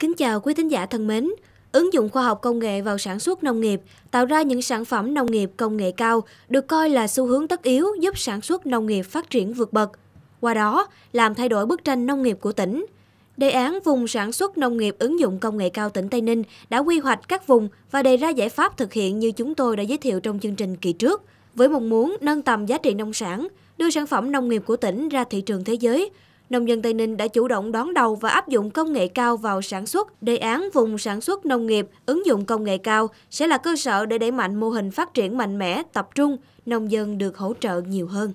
Kính chào quý thính giả thân mến. Ứng dụng khoa học công nghệ vào sản xuất nông nghiệp, tạo ra những sản phẩm nông nghiệp công nghệ cao được coi là xu hướng tất yếu giúp sản xuất nông nghiệp phát triển vượt bậc. Qua đó, làm thay đổi bức tranh nông nghiệp của tỉnh. Đề án vùng sản xuất nông nghiệp ứng dụng công nghệ cao tỉnh Tây Ninh đã quy hoạch các vùng và đề ra giải pháp thực hiện như chúng tôi đã giới thiệu trong chương trình kỳ trước, với mong muốn nâng tầm giá trị nông sản, đưa sản phẩm nông nghiệp của tỉnh ra thị trường thế giới, nông dân Tây Ninh đã chủ động đón đầu và áp dụng công nghệ cao vào sản xuất. Đề án vùng sản xuất nông nghiệp ứng dụng công nghệ cao sẽ là cơ sở để đẩy mạnh mô hình phát triển mạnh mẽ, tập trung, nông dân được hỗ trợ nhiều hơn.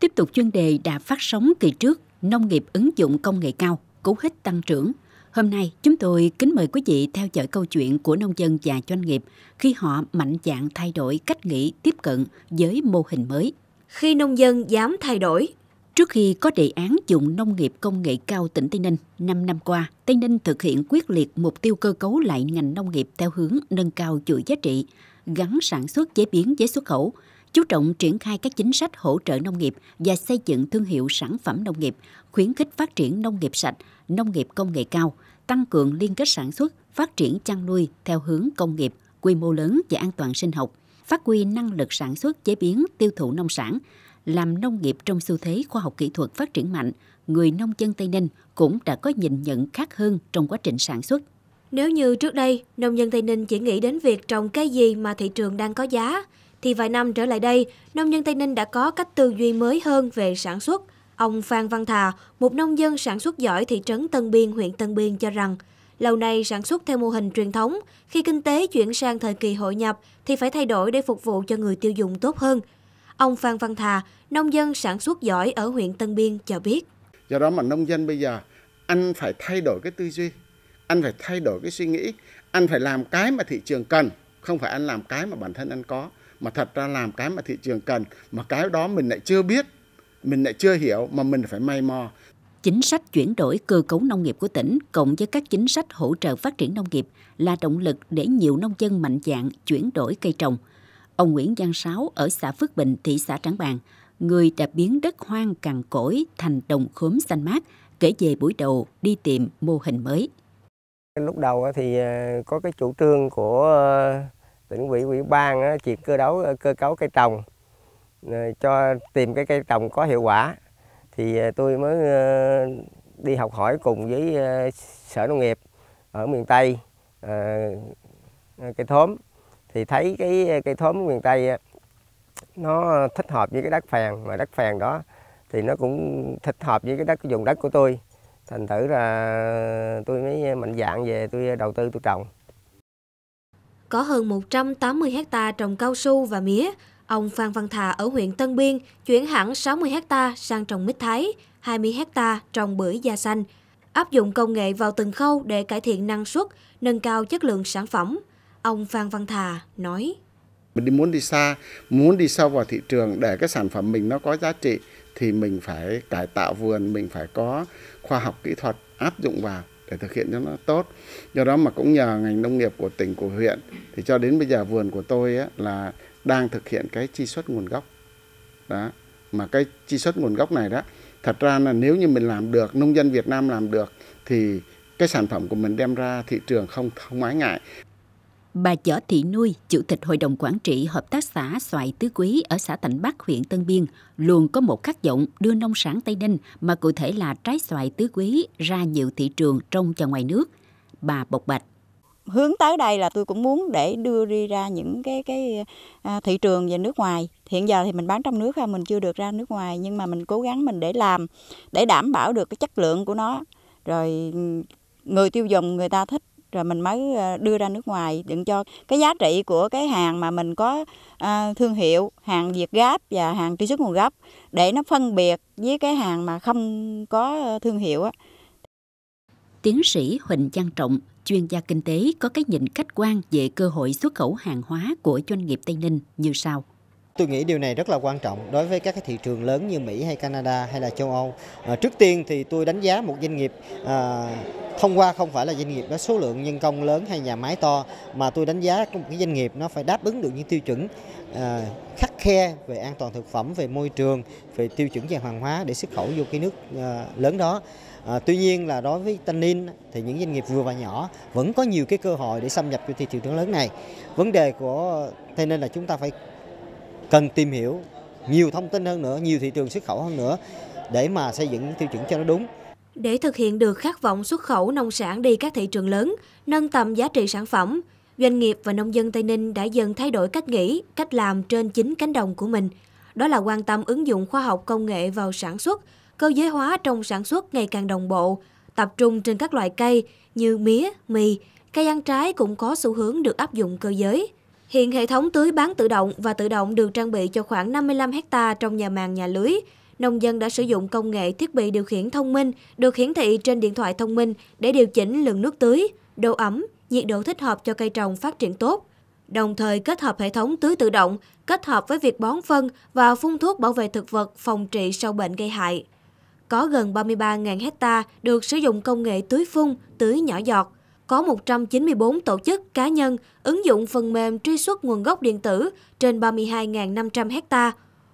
Tiếp tục chuyên đề đã phát sóng kỳ trước, nông nghiệp ứng dụng công nghệ cao, cú hích tăng trưởng. Hôm nay, chúng tôi kính mời quý vị theo dõi câu chuyện của nông dân và doanh nghiệp khi họ mạnh dạn thay đổi cách nghĩ tiếp cận với mô hình mới. Khi nông dân dám thay đổi, Trước khi có đề án dùng nông nghiệp công nghệ cao tỉnh Tây Ninh, 5 năm qua, Tây Ninh thực hiện quyết liệt mục tiêu cơ cấu lại ngành nông nghiệp theo hướng nâng cao chuỗi giá trị, gắn sản xuất chế biến với xuất khẩu, chú trọng triển khai các chính sách hỗ trợ nông nghiệp và xây dựng thương hiệu sản phẩm nông nghiệp, khuyến khích phát triển nông nghiệp sạch, nông nghiệp công nghệ cao, tăng cường liên kết sản xuất, phát triển chăn nuôi theo hướng công nghiệp, quy mô lớn và an toàn sinh học, phát huy năng lực sản xuất chế biến tiêu thụ nông sản, làm nông nghiệp trong xu thế khoa học kỹ thuật phát triển mạnh, người nông dân Tây Ninh cũng đã có nhìn nhận khác hơn trong quá trình sản xuất. Nếu như trước đây, nông dân Tây Ninh chỉ nghĩ đến việc trồng cái gì mà thị trường đang có giá, thì vài năm trở lại đây, nông dân Tây Ninh đã có cách tư duy mới hơn về sản xuất. Ông Phan Văn Thà, một nông dân sản xuất giỏi thị trấn Tân Biên, huyện Tân Biên cho rằng, lâu nay sản xuất theo mô hình truyền thống, khi kinh tế chuyển sang thời kỳ hội nhập thì phải thay đổi để phục vụ cho người tiêu dùng tốt hơn – Ông Phan Văn Thà, nông dân sản xuất giỏi ở huyện Tân Biên cho biết. Do đó mà nông dân bây giờ anh phải thay đổi cái tư duy, anh phải thay đổi cái suy nghĩ, anh phải làm cái mà thị trường cần, không phải anh làm cái mà bản thân anh có, mà thật ra làm cái mà thị trường cần, mà cái đó mình lại chưa biết, mình lại chưa hiểu mà mình phải may mò. Chính sách chuyển đổi cơ cấu nông nghiệp của tỉnh cộng với các chính sách hỗ trợ phát triển nông nghiệp là động lực để nhiều nông dân mạnh dạn chuyển đổi cây trồng, Ông Nguyễn Giang Sáu ở xã Phước Bình, thị xã Trảng Bàng, người đã biến đất hoang cằn cỗi thành đồng khóm xanh mát, kể về buổi đầu đi tìm mô hình mới. Lúc đầu thì ờ, có cái chủ trương của ờ, tỉnh ủy ủy ban chuyện cơ đấu ờ, cơ cấu cây trồng cho tìm cái cây trồng có hiệu quả thì tôi mới đi học hỏi cùng với sở nông nghiệp ở miền Tây cây thốm thì thấy cái cây thốm miền tây nó thích hợp với cái đất phèn mà đất phèn đó thì nó cũng thích hợp với cái đất cái vùng đất của tôi thành thử là tôi mới mạnh dạng về tôi đầu tư tôi trồng có hơn 180 hecta trồng cao su và mía. Ông Phan Văn Thà ở huyện Tân Biên chuyển hẳn 60 hecta sang trồng mít thái, 20 hecta trồng bưởi da xanh, áp dụng công nghệ vào từng khâu để cải thiện năng suất, nâng cao chất lượng sản phẩm. Ông Phan Văn Thà nói. Mình đi muốn đi xa, muốn đi sâu vào thị trường để cái sản phẩm mình nó có giá trị thì mình phải cải tạo vườn, mình phải có khoa học kỹ thuật áp dụng vào để thực hiện cho nó tốt. Do đó mà cũng nhờ ngành nông nghiệp của tỉnh, của huyện thì cho đến bây giờ vườn của tôi á, là đang thực hiện cái chi xuất nguồn gốc. Đó. Mà cái chi xuất nguồn gốc này đó, thật ra là nếu như mình làm được, nông dân Việt Nam làm được thì cái sản phẩm của mình đem ra thị trường không không ái ngại. Bà Chở Thị Nuôi, Chủ tịch Hội đồng Quản trị Hợp tác xã Xoài Tứ Quý ở xã thạnh Bắc, huyện Tân Biên, luôn có một khát vọng đưa nông sản Tây Ninh mà cụ thể là trái xoài Tứ Quý ra nhiều thị trường trong và ngoài nước. Bà bộc bạch. Hướng tới đây là tôi cũng muốn để đưa đi ra những cái cái à, thị trường về nước ngoài. Hiện giờ thì mình bán trong nước ha, mình chưa được ra nước ngoài nhưng mà mình cố gắng mình để làm để đảm bảo được cái chất lượng của nó. Rồi ừ, người tiêu dùng người ta thích rồi mình mới ờ, đưa ra nước ngoài đừng cho cái giá trị của cái hàng mà mình có à, thương hiệu hàng việt gáp và hàng truy xuất nguồn gốc để nó phân biệt với cái hàng mà không có ờ, thương hiệu á tiến sĩ huỳnh văn trọng chuyên gia kinh tế có cái nhìn khách quan về cơ hội xuất khẩu hàng hóa của doanh nghiệp tây ninh như sau Tôi nghĩ điều này rất là quan trọng đối với các cái thị trường lớn như Mỹ hay Canada hay là châu Âu. À, trước tiên thì tôi đánh giá một doanh nghiệp à, thông qua không phải là doanh nghiệp có số lượng nhân công lớn hay nhà máy to mà tôi đánh giá một cái doanh nghiệp nó phải đáp ứng được những tiêu chuẩn à, khắc khe về an toàn thực phẩm, về môi trường, về tiêu chuẩn về hàng hóa để xuất khẩu vô cái nước à, lớn đó. À, tuy nhiên là đối với Tanin thì những doanh nghiệp vừa và nhỏ vẫn có nhiều cái cơ hội để xâm nhập vào thị trường lớn này. Vấn đề của thế nên là chúng ta phải cần tìm hiểu nhiều thông tin hơn nữa, nhiều thị trường xuất khẩu hơn nữa để mà xây dựng tiêu chuẩn cho nó đúng. Để thực hiện được khát vọng xuất khẩu nông sản đi các thị trường lớn, nâng tầm giá trị sản phẩm, doanh nghiệp và nông dân Tây Ninh đã dần thay đổi cách nghĩ, cách làm trên chính cánh đồng của mình. Đó là quan tâm ứng dụng khoa học công nghệ vào sản xuất, cơ giới hóa trong sản xuất ngày càng đồng bộ, tập trung trên các loại cây như mía, mì, cây ăn trái cũng có xu hướng được áp dụng cơ giới. Hiện hệ thống tưới bán tự động và tự động được trang bị cho khoảng 55 hecta trong nhà màng nhà lưới. Nông dân đã sử dụng công nghệ thiết bị điều khiển thông minh được hiển thị trên điện thoại thông minh để điều chỉnh lượng nước tưới, độ ẩm, nhiệt độ thích hợp cho cây trồng phát triển tốt. Đồng thời kết hợp hệ thống tưới tự động, kết hợp với việc bón phân và phun thuốc bảo vệ thực vật phòng trị sâu bệnh gây hại. Có gần 33.000 hecta được sử dụng công nghệ tưới phun, tưới nhỏ giọt, có 194 tổ chức cá nhân ứng dụng phần mềm truy xuất nguồn gốc điện tử trên 32.500 hecta,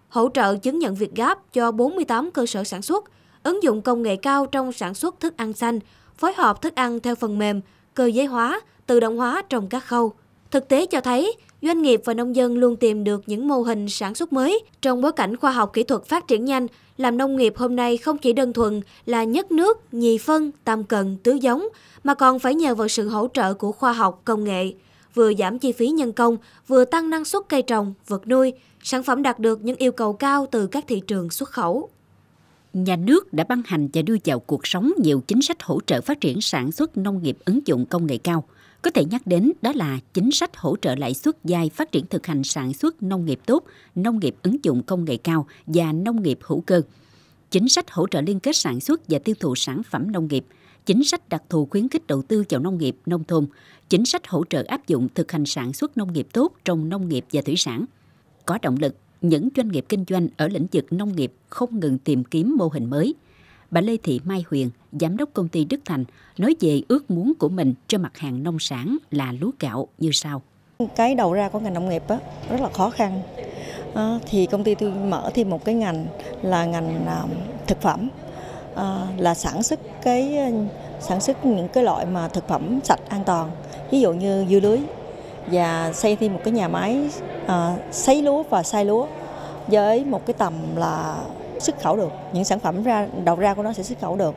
hỗ trợ chứng nhận Việt Gáp cho 48 cơ sở sản xuất, ứng dụng công nghệ cao trong sản xuất thức ăn xanh, phối hợp thức ăn theo phần mềm, cơ giới hóa, tự động hóa trong các khâu. Thực tế cho thấy, doanh nghiệp và nông dân luôn tìm được những mô hình sản xuất mới. Trong bối cảnh khoa học kỹ thuật phát triển nhanh, làm nông nghiệp hôm nay không chỉ đơn thuần là nhất nước, nhì phân, tam cần, tứ giống, mà còn phải nhờ vào sự hỗ trợ của khoa học, công nghệ. Vừa giảm chi phí nhân công, vừa tăng năng suất cây trồng, vật nuôi, sản phẩm đạt được những yêu cầu cao từ các thị trường xuất khẩu nhà nước đã ban hành và đưa vào cuộc sống nhiều chính sách hỗ trợ phát triển sản xuất nông nghiệp ứng dụng công nghệ cao. Có thể nhắc đến đó là chính sách hỗ trợ lãi suất dài phát triển thực hành sản xuất nông nghiệp tốt, nông nghiệp ứng dụng công nghệ cao và nông nghiệp hữu cơ. Chính sách hỗ trợ liên kết sản xuất và tiêu thụ sản phẩm nông nghiệp, chính sách đặc thù khuyến khích đầu tư vào nông nghiệp nông thôn, chính sách hỗ trợ áp dụng thực hành sản xuất nông nghiệp tốt trong nông nghiệp và thủy sản. Có động lực, những doanh nghiệp kinh doanh ở lĩnh vực nông nghiệp không ngừng tìm kiếm mô hình mới – bà Lê Thị Mai Huyền, giám đốc công ty Đức Thành, nói về ước muốn của mình cho mặt hàng nông sản là lúa gạo như sau. Cái đầu ra của ngành nông nghiệp á, rất là khó khăn. À, thì công ty tôi mở thêm một cái ngành là ngành à, thực phẩm, à, là sản xuất cái sản xuất những cái loại mà thực phẩm sạch an toàn, ví dụ như dưa lưới và xây thêm một cái nhà máy à, ờ, sấy lúa và xay lúa với một cái tầm là xuất khẩu được những sản phẩm ra đầu ra của nó sẽ xuất khẩu được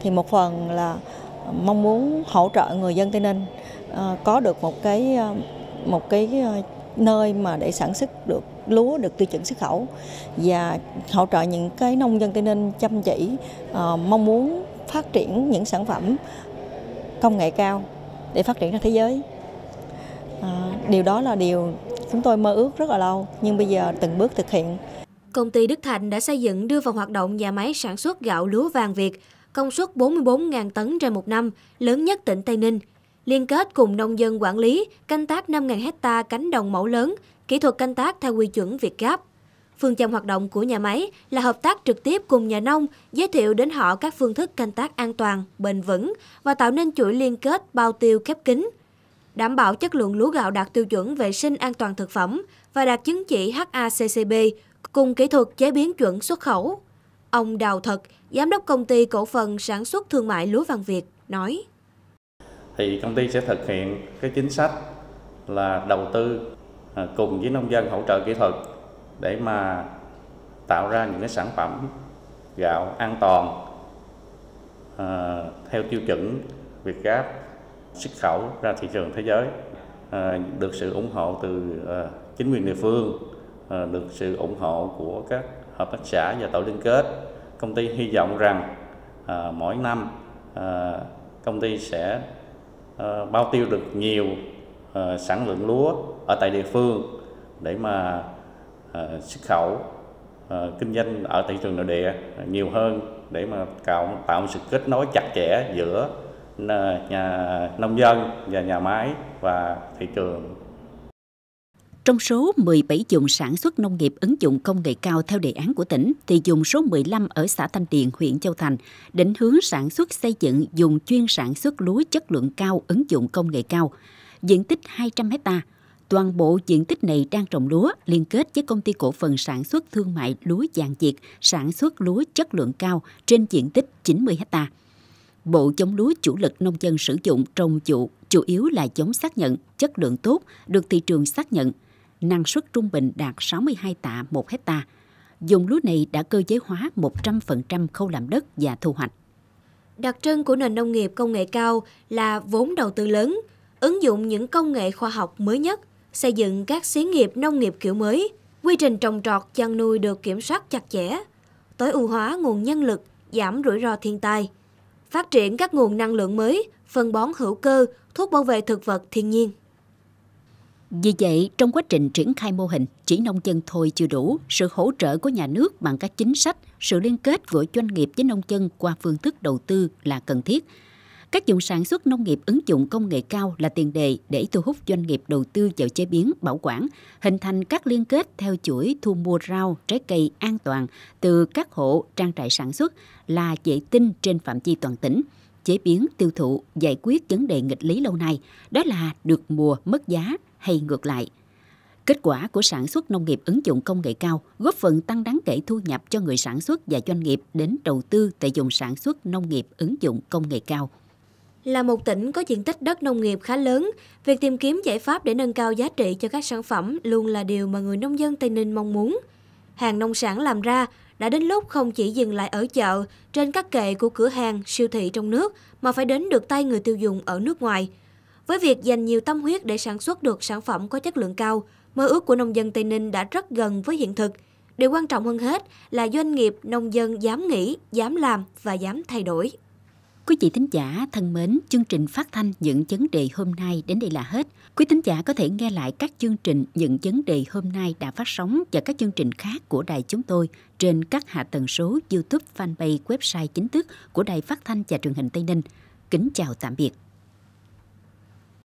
thì một phần là mong muốn hỗ trợ người dân Tây Ninh ờ, có được một cái ờ, một cái ờ, nơi mà để sản xuất được lúa được tiêu chuẩn xuất khẩu và hỗ trợ những cái nông dân Tây Ninh chăm chỉ mong muốn phát triển những sản phẩm công nghệ cao để phát triển ra thế giới. điều đó là điều chúng tôi mơ ước rất là lâu nhưng bây giờ từng bước thực hiện Công ty Đức Thạnh đã xây dựng đưa vào hoạt động nhà máy sản xuất gạo lúa vàng Việt, công suất 44.000 tấn trên một năm, lớn nhất tỉnh Tây Ninh. Liên kết cùng nông dân quản lý, canh tác 5.000 hecta cánh đồng mẫu lớn, kỹ thuật canh tác theo quy chuẩn Việt Gáp. Phương châm hoạt động của nhà máy là hợp tác trực tiếp cùng nhà nông, giới thiệu đến họ các phương thức canh tác an toàn, bền vững và tạo nên chuỗi liên kết bao tiêu khép kín. Đảm bảo chất lượng lúa gạo đạt tiêu chuẩn vệ sinh an toàn thực phẩm và đạt chứng chỉ HACCP cùng kỹ thuật chế biến chuẩn xuất khẩu. Ông Đào Thật, Giám đốc Công ty Cổ phần Sản xuất Thương mại Lúa Vàng Việt, nói. Thì công ty sẽ thực hiện cái chính sách là đầu tư à, cùng với nông dân hỗ trợ kỹ thuật để mà tạo ra những cái sản phẩm gạo an toàn à, theo tiêu chuẩn Việt Gáp xuất khẩu ra thị trường thế giới à, được sự ủng hộ từ à, chính quyền địa phương Ờ, được sự ủng hộ của các hợp tác xã và tổ liên kết. Công ty hy vọng rằng à, mỗi năm à, công ty sẽ à, bao tiêu được nhiều à, sản lượng lúa ở tại địa phương để mà à, xuất khẩu à, kinh doanh ở thị trường nội địa nhiều hơn để mà tạo tạo sự kết nối chặt chẽ giữa nhà nông dân và nhà máy và thị trường trong số 17 dùng sản xuất nông nghiệp ứng dụng công nghệ cao theo đề án của tỉnh, thì dùng số 15 ở xã Thanh Điền, huyện Châu Thành, định hướng sản xuất xây dựng dùng chuyên sản xuất lúa chất lượng cao ứng dụng công nghệ cao, diện tích 200 hecta Toàn bộ diện tích này đang trồng lúa liên kết với công ty cổ phần sản xuất thương mại lúa dạng Việt sản xuất lúa chất lượng cao trên diện tích 90 hecta Bộ chống lúa chủ lực nông dân sử dụng trồng chủ chủ yếu là giống xác nhận, chất lượng tốt, được thị trường xác nhận – năng suất trung bình đạt 62 tạ 1 hecta. Dùng lúa này đã cơ giới hóa 100% khâu làm đất và thu hoạch. Đặc trưng của nền nông nghiệp công nghệ cao là vốn đầu tư lớn, ứng dụng những công nghệ khoa học mới nhất, xây dựng các xí nghiệp nông nghiệp kiểu mới, quy trình trồng trọt chăn nuôi được kiểm soát chặt chẽ, tối ưu hóa nguồn nhân lực, giảm rủi ro thiên tai, phát triển các nguồn năng lượng mới, phân bón hữu cơ, thuốc bảo vệ thực vật thiên nhiên. Vì vậy, trong quá trình triển khai mô hình, chỉ nông dân thôi chưa đủ, sự hỗ trợ của nhà nước bằng các chính sách, sự liên kết giữa doanh nghiệp với nông dân qua phương thức đầu tư là cần thiết. Các dùng sản xuất nông nghiệp ứng dụng công nghệ cao là tiền đề để thu hút doanh nghiệp đầu tư vào chế biến, bảo quản, hình thành các liên kết theo chuỗi thu mua rau, trái cây an toàn từ các hộ trang trại sản xuất là vệ tinh trên phạm vi toàn tỉnh chế biến, tiêu thụ, giải quyết vấn đề nghịch lý lâu nay, đó là được mùa mất giá, hay ngược lại. Kết quả của sản xuất nông nghiệp ứng dụng công nghệ cao góp phần tăng đáng kể thu nhập cho người sản xuất và doanh nghiệp đến đầu tư tại dùng sản xuất nông nghiệp ứng dụng công nghệ cao. Là một tỉnh có diện tích đất nông nghiệp khá lớn, việc tìm kiếm giải pháp để nâng cao giá trị cho các sản phẩm luôn là điều mà người nông dân Tây Ninh mong muốn. Hàng nông sản làm ra đã đến lúc không chỉ dừng lại ở chợ, trên các kệ của cửa hàng, siêu thị trong nước mà phải đến được tay người tiêu dùng ở nước ngoài – với việc dành nhiều tâm huyết để sản xuất được sản phẩm có chất lượng cao, mơ ước của nông dân Tây Ninh đã rất gần với hiện thực. Điều quan trọng hơn hết là doanh nghiệp, nông dân dám nghĩ, dám làm và dám thay đổi. Quý vị thính giả thân mến, chương trình phát thanh những vấn đề hôm nay đến đây là hết. Quý thính giả có thể nghe lại các chương trình những vấn đề hôm nay đã phát sóng và các chương trình khác của đài chúng tôi trên các hạ tần số YouTube, fanpage, website chính thức của đài phát thanh và truyền hình Tây Ninh. Kính chào tạm biệt.